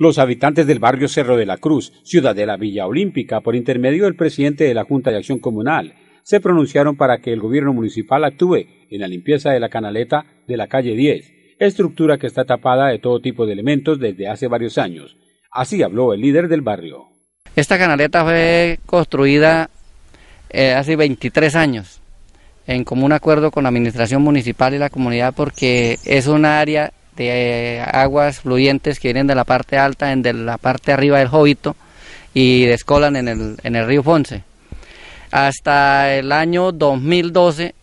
Los habitantes del barrio Cerro de la Cruz, ciudad de la Villa Olímpica, por intermedio del presidente de la Junta de Acción Comunal, se pronunciaron para que el gobierno municipal actúe en la limpieza de la canaleta de la calle 10, estructura que está tapada de todo tipo de elementos desde hace varios años. Así habló el líder del barrio. Esta canaleta fue construida eh, hace 23 años en común acuerdo con la administración municipal y la comunidad porque es un área aguas fluyentes que vienen de la parte alta, en de la parte arriba del Jovito y descolan en el, en el río ponce Hasta el año 2012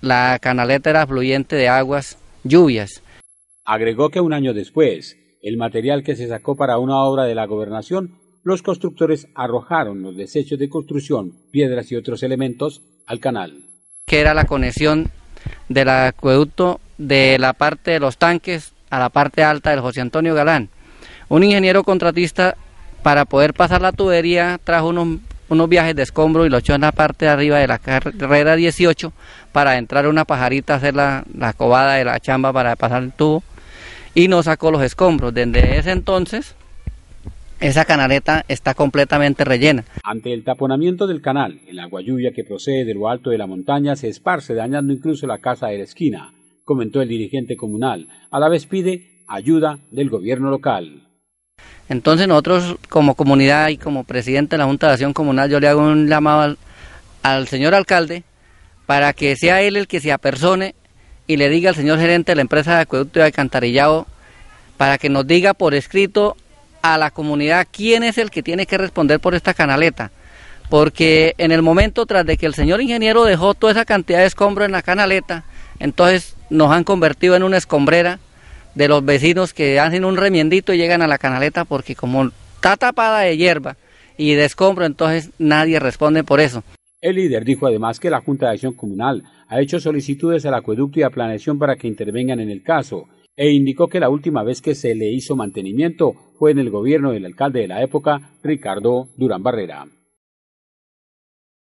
la canaleta era fluyente de aguas lluvias. Agregó que un año después, el material que se sacó para una obra de la gobernación, los constructores arrojaron los desechos de construcción, piedras y otros elementos al canal. Que era la conexión del acueducto de la parte de los tanques a la parte alta del José Antonio Galán. Un ingeniero contratista para poder pasar la tubería trajo unos, unos viajes de escombros y lo echó en la parte de arriba de la carrera 18 para entrar una pajarita a hacer la, la cobada de la chamba para pasar el tubo y no sacó los escombros. Desde ese entonces esa canaleta está completamente rellena. Ante el taponamiento del canal, el agua lluvia que procede de lo alto de la montaña se esparce, dañando incluso la casa de la esquina comentó el dirigente comunal. A la vez pide ayuda del gobierno local. Entonces nosotros como comunidad y como presidente de la Junta de Acción Comunal yo le hago un llamado al, señor alcalde para que sea él el que se apersone y le diga al señor gerente de la empresa de acueducto y alcantarillado para que nos diga por escrito a la comunidad quién es el que tiene que responder por esta canaleta. Porque en el momento tras de que el señor ingeniero dejó toda esa cantidad de escombro en la canaleta, entonces nos han convertido en una escombrera de los vecinos que hacen un remiendito y llegan a la canaleta porque como está tapada de hierba y de escombro, entonces nadie responde por eso. El líder dijo además que la Junta de Acción Comunal ha hecho solicitudes al acueducto y a planeación para que intervengan en el caso e indicó que la última vez que se le hizo mantenimiento fue en el gobierno del alcalde de la época, Ricardo Durán Barrera.